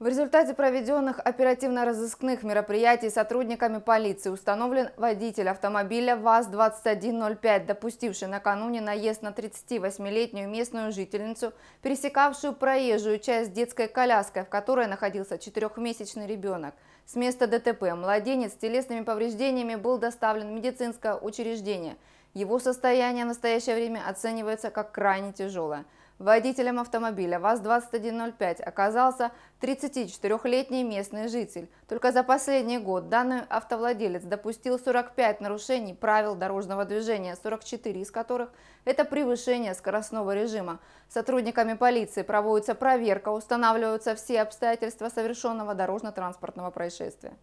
В результате проведенных оперативно-розыскных мероприятий сотрудниками полиции установлен водитель автомобиля ВАЗ-2105, допустивший накануне наезд на 38-летнюю местную жительницу, пересекавшую проезжую часть детской коляской, в которой находился четырехмесячный ребенок. С места ДТП младенец с телесными повреждениями был доставлен в медицинское учреждение – его состояние в настоящее время оценивается как крайне тяжелое. Водителем автомобиля ВАЗ-2105 оказался 34-летний местный житель. Только за последний год данный автовладелец допустил 45 нарушений правил дорожного движения, 44 из которых – это превышение скоростного режима. Сотрудниками полиции проводится проверка, устанавливаются все обстоятельства совершенного дорожно-транспортного происшествия.